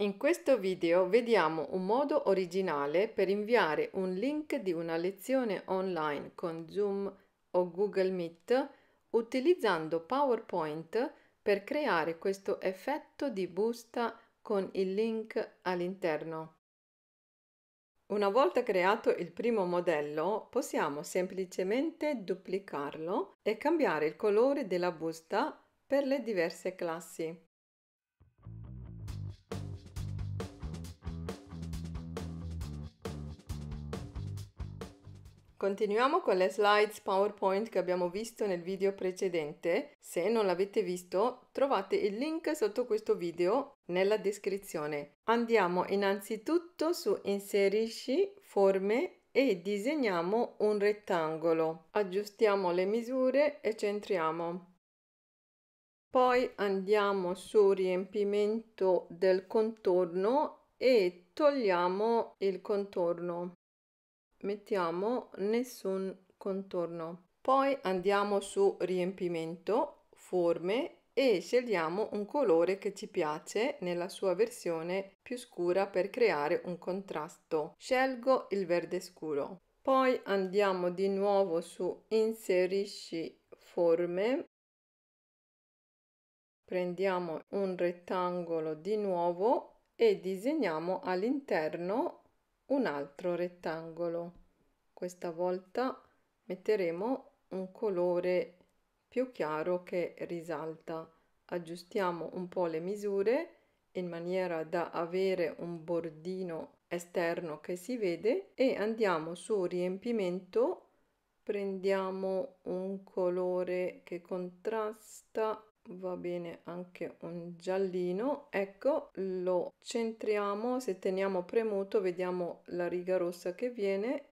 In questo video vediamo un modo originale per inviare un link di una lezione online con Zoom o Google Meet utilizzando PowerPoint per creare questo effetto di busta con il link all'interno. Una volta creato il primo modello possiamo semplicemente duplicarlo e cambiare il colore della busta per le diverse classi. Continuiamo con le slides PowerPoint che abbiamo visto nel video precedente. Se non l'avete visto, trovate il link sotto questo video nella descrizione. Andiamo innanzitutto su Inserisci forme e disegniamo un rettangolo. Aggiustiamo le misure e centriamo. Poi andiamo su Riempimento del contorno e togliamo il contorno mettiamo nessun contorno poi andiamo su riempimento forme e scegliamo un colore che ci piace nella sua versione più scura per creare un contrasto. Scelgo il verde scuro. Poi andiamo di nuovo su inserisci forme. Prendiamo un rettangolo di nuovo e disegniamo all'interno un altro rettangolo questa volta metteremo un colore più chiaro che risalta aggiustiamo un po le misure in maniera da avere un bordino esterno che si vede e andiamo su riempimento prendiamo un colore che contrasta va bene anche un giallino ecco lo centriamo se teniamo premuto vediamo la riga rossa che viene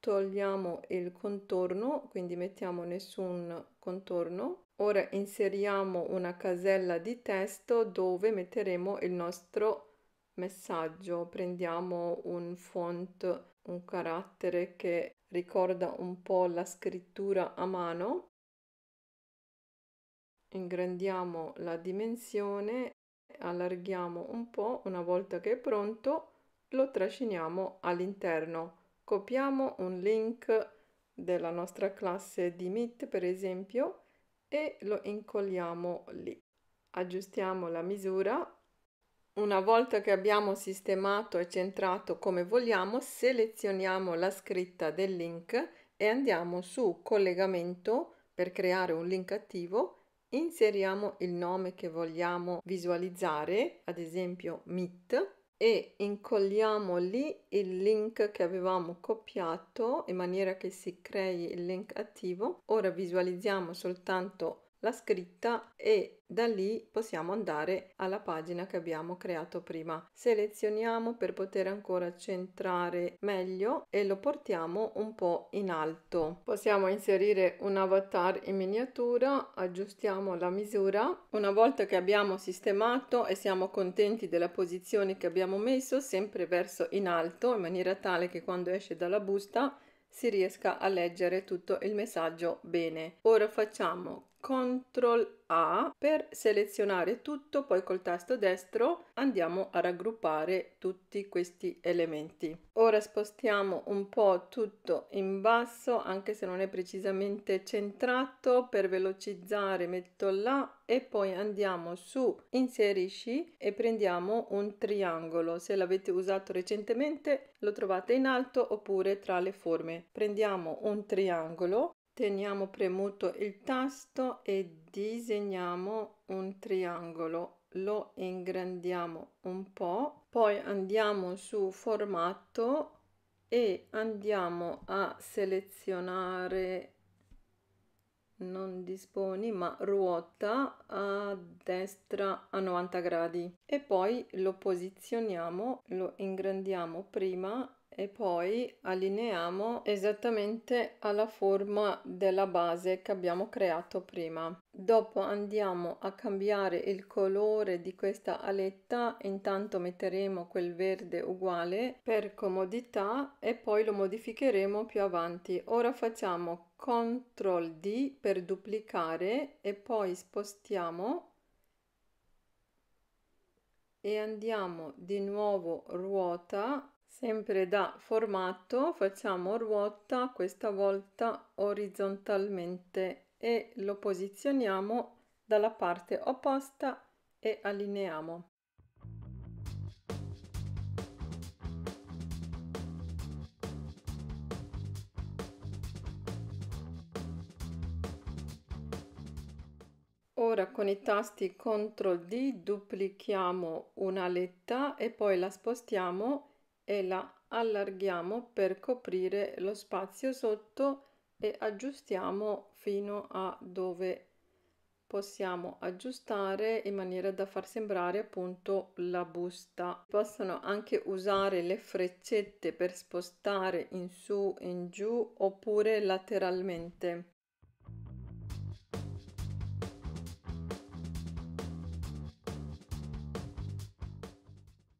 togliamo il contorno quindi mettiamo nessun contorno ora inseriamo una casella di testo dove metteremo il nostro messaggio prendiamo un font un carattere che ricorda un po' la scrittura a mano ingrandiamo la dimensione, allarghiamo un po', una volta che è pronto lo trasciniamo all'interno. Copiamo un link della nostra classe di Meet per esempio e lo incolliamo lì. Aggiustiamo la misura. Una volta che abbiamo sistemato e centrato come vogliamo, selezioniamo la scritta del link e andiamo su collegamento per creare un link attivo inseriamo il nome che vogliamo visualizzare, ad esempio Meet, e incolliamo lì il link che avevamo copiato in maniera che si crei il link attivo. Ora visualizziamo soltanto il la scritta e da lì possiamo andare alla pagina che abbiamo creato prima. Selezioniamo per poter ancora centrare meglio e lo portiamo un po' in alto. Possiamo inserire un avatar in miniatura, aggiustiamo la misura. Una volta che abbiamo sistemato e siamo contenti della posizione che abbiamo messo, sempre verso in alto, in maniera tale che quando esce dalla busta si riesca a leggere tutto il messaggio bene. Ora facciamo CTRL A per selezionare tutto, poi col tasto destro andiamo a raggruppare tutti questi elementi. Ora spostiamo un po' tutto in basso, anche se non è precisamente centrato, per velocizzare metto là e poi andiamo su inserisci e prendiamo un triangolo. Se l'avete usato recentemente lo trovate in alto oppure tra le forme. Prendiamo un triangolo Teniamo premuto il tasto e disegniamo un triangolo. Lo ingrandiamo un po', poi andiamo su formato e andiamo a selezionare non disponi ma ruota a destra a 90 gradi e poi lo posizioniamo lo ingrandiamo prima e poi allineiamo esattamente alla forma della base che abbiamo creato prima. Dopo andiamo a cambiare il colore di questa aletta, intanto metteremo quel verde uguale per comodità e poi lo modificheremo più avanti. Ora facciamo CTRL D per duplicare e poi spostiamo e andiamo di nuovo ruota Sempre da formato facciamo ruota, questa volta orizzontalmente e lo posizioniamo dalla parte opposta e allineiamo. Ora con i tasti CTRL D duplichiamo una letta e poi la spostiamo e la allarghiamo per coprire lo spazio sotto e aggiustiamo fino a dove possiamo aggiustare in maniera da far sembrare appunto la busta. Possono anche usare le freccette per spostare in su e in giù oppure lateralmente.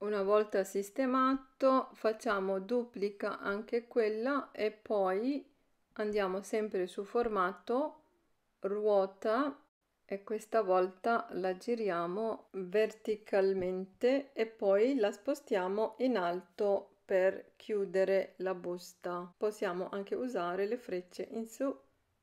una volta sistemato facciamo duplica anche quella e poi andiamo sempre su formato ruota e questa volta la giriamo verticalmente e poi la spostiamo in alto per chiudere la busta possiamo anche usare le frecce in su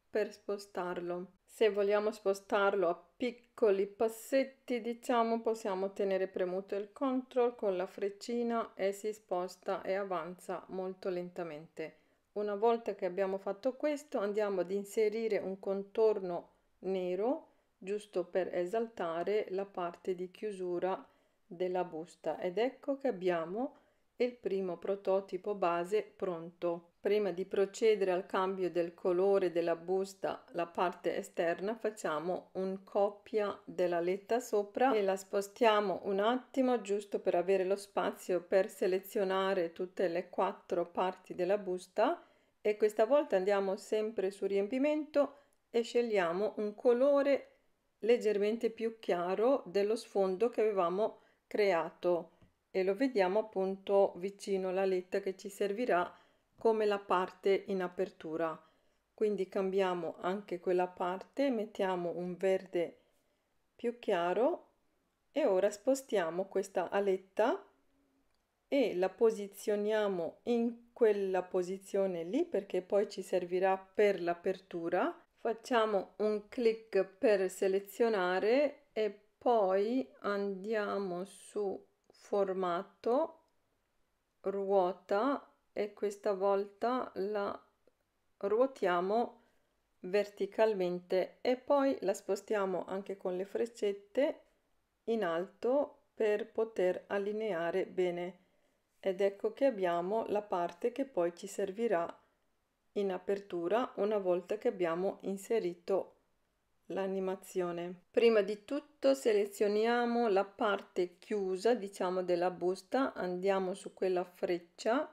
per spostarlo se vogliamo spostarlo a piccoli passetti, diciamo, possiamo tenere premuto il control con la freccina e si sposta e avanza molto lentamente. Una volta che abbiamo fatto questo, andiamo ad inserire un contorno nero, giusto per esaltare la parte di chiusura della busta. Ed ecco che abbiamo e il primo prototipo base pronto. Prima di procedere al cambio del colore della busta, la parte esterna, facciamo un coppia della letta sopra e la spostiamo un attimo giusto per avere lo spazio per selezionare tutte le quattro parti della busta e questa volta andiamo sempre su riempimento e scegliamo un colore leggermente più chiaro dello sfondo che avevamo creato e lo vediamo appunto vicino alla letta che ci servirà come la parte in apertura quindi cambiamo anche quella parte mettiamo un verde più chiaro e ora spostiamo questa aletta e la posizioniamo in quella posizione lì perché poi ci servirà per l'apertura facciamo un clic per selezionare e poi andiamo su formato ruota e questa volta la ruotiamo verticalmente e poi la spostiamo anche con le freccette in alto per poter allineare bene ed ecco che abbiamo la parte che poi ci servirà in apertura una volta che abbiamo inserito l'animazione. Prima di tutto selezioniamo la parte chiusa, diciamo, della busta, andiamo su quella freccia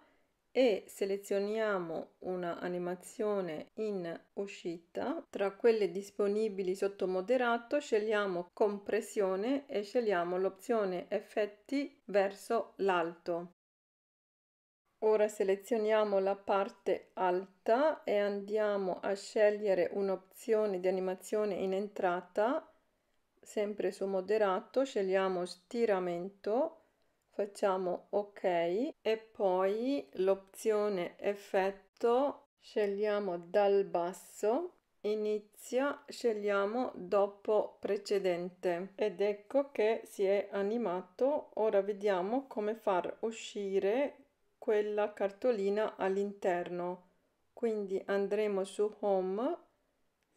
e selezioniamo una animazione in uscita. Tra quelle disponibili sotto moderato scegliamo compressione e scegliamo l'opzione effetti verso l'alto. Ora selezioniamo la parte alta e andiamo a scegliere un'opzione di animazione in entrata, sempre su moderato, scegliamo stiramento, facciamo ok e poi l'opzione effetto scegliamo dal basso inizia scegliamo dopo precedente ed ecco che si è animato ora vediamo come far uscire quella cartolina all'interno. Quindi andremo su Home,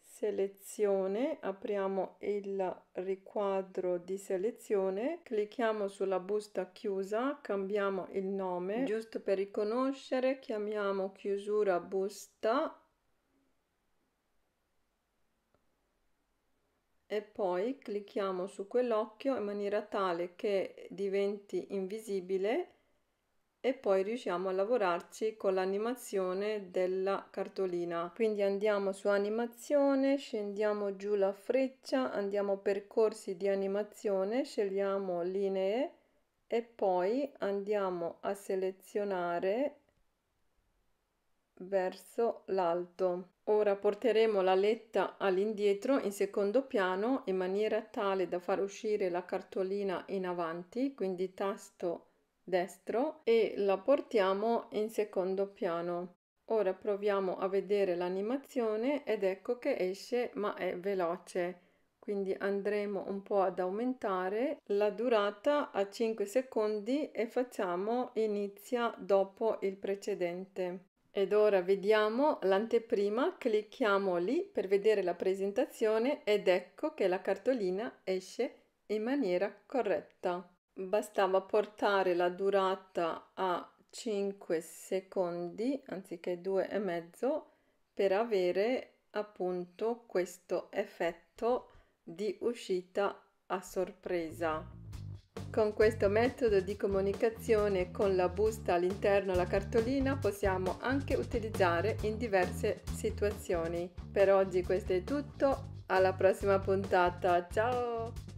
selezione, apriamo il riquadro di selezione, clicchiamo sulla busta chiusa, cambiamo il nome, giusto per riconoscere chiamiamo chiusura busta e poi clicchiamo su quell'occhio in maniera tale che diventi invisibile e poi riusciamo a lavorarci con l'animazione della cartolina quindi andiamo su animazione scendiamo giù la freccia andiamo percorsi di animazione scegliamo linee e poi andiamo a selezionare verso l'alto. Ora porteremo la letta all'indietro in secondo piano in maniera tale da far uscire la cartolina in avanti, quindi tasto destro e la portiamo in secondo piano. Ora proviamo a vedere l'animazione ed ecco che esce ma è veloce. Quindi andremo un po' ad aumentare la durata a 5 secondi e facciamo inizia dopo il precedente. Ed ora vediamo l'anteprima, clicchiamo lì per vedere la presentazione ed ecco che la cartolina esce in maniera corretta bastava portare la durata a 5 secondi anziché 2 e mezzo per avere appunto questo effetto di uscita a sorpresa. Con questo metodo di comunicazione con la busta all'interno la cartolina possiamo anche utilizzare in diverse situazioni. Per oggi questo è tutto, alla prossima puntata, ciao!